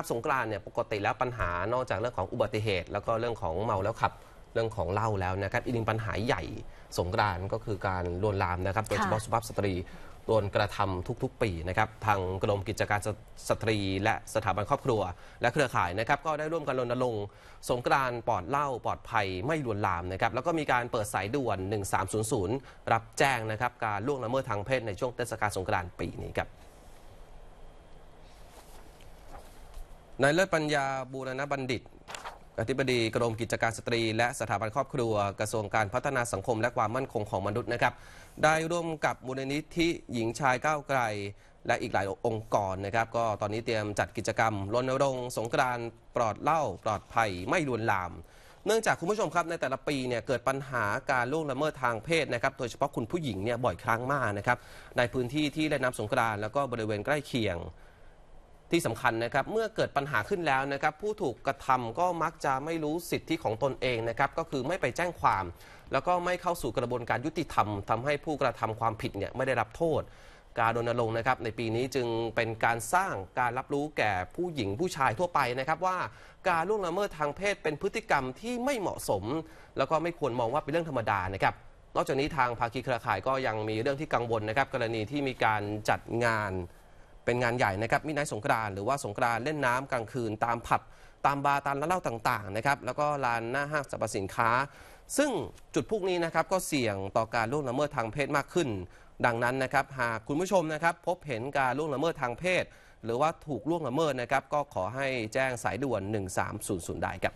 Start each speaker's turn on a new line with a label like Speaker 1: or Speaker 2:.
Speaker 1: ับสงกรานเนี่ยปกติแล้วปัญหา นอกจากเรื่องของอุบัติเหตุ แล้วก็เรื่องของเมาแล้วขับเรื่องของเหล้าแล้วนะครับอีกหนึ่งปัญหาใหญ่ สงกรานก็คือการลวนลามนะครับ โดยเฉพาะสุภาพสตรีโดนกระทำทุกๆ ปีนะครับทางกรมกิจการสตรี และสถาบันครอบครัวและเครือข่ายนะครับ ก็ได้ร่วมกันรณรงค์สงกรานปลอดเหล้าปลอดภัยไม่ลวนลามนะครับแล้วก็มีการเปิดสายด่วน 1300 รับแจ้งนะครับ การล่วงละเมิดทางเพศในช่วงเทศกาลสงกรานต์ปีนี้ครับนายเลิศปัญญาบูรณบัณฑิตอธิบดีกรมกิจการสตรี และสถาบันครอบครัวกระทรวงการพัฒนาสังคมและความมั่นคงของมนุษย์นะครับได้ร่วมกับมูลนิธิหญิงชายก้าวไกล และอีกหลายองค์กรนะครับก็ตอนนี้เตรียมจัดกิจกรรมรณรงค์สงกรานต์ปลอดเหล้าปลอดภัยไม่ลวนลาม เนื่องจากคุณผู้ชมครับในแต่ละปีเนี่ยเกิดปัญหาการล่วงละเมิดทางเพศนะครับ โดยเฉพาะคุณผู้หญิงเนี่ยบ่อยครั้งมากนะครับในพื้นที่ที่เล่นน้ำสงกรานต์แล้วก็บริเวณใกล้เคียงที่สำคัญนะครับเมื่อเกิดปัญหาขึ้นแล้วนะครับผู้ถูกกระทำก็มักจะไม่รู้สิทธิของตนเองนะครับก็คือไม่ไปแจ้งความ แล้วก็ไม่เข้าสู่กระบวนการยุติธรรม ทำให้ผู้กระทำความผิดเนี่ยไม่ได้รับโทษ การรณรงค์นะครับ ในปีนี้จึงเป็นการสร้างการรับรู้แก่ผู้หญิงผู้ชายทั่วไปนะครับ ว่าการล่วงละเมิดทางเพศเป็นพฤติกรรมที่ไม่เหมาะสม แล้วก็ไม่ควรมองว่าเป็นเรื่องธรรมดานะครับนอกจากนี้ทางภาคีเครือข่ายก็ยังมีเรื่องที่กังวลนะครับ กรณีที่มีการจัดงานเป็นงานใหญ่นะครับมินายสงกรานหรือว่าสงกรานเล่นน้ำกลางคืนตามผับตามบาร์ตามร้านเหล้าต่าง ๆ นะครับ แล้วก็ลานหน้าห้างสรรพสินค้า ซึ่งจุดพวกนี้นะครับก็เสี่ยงต่อการล่วงละเมิดทางเพศมากขึ้น ดังนั้นนะครับหากคุณผู้ชมนะครับพบเห็นการล่วงละเมิดทางเพศ หรือว่าถูกล่วงละเมิดนะครับก็ขอให้แจ้งสายด่วน1300ได้ครับ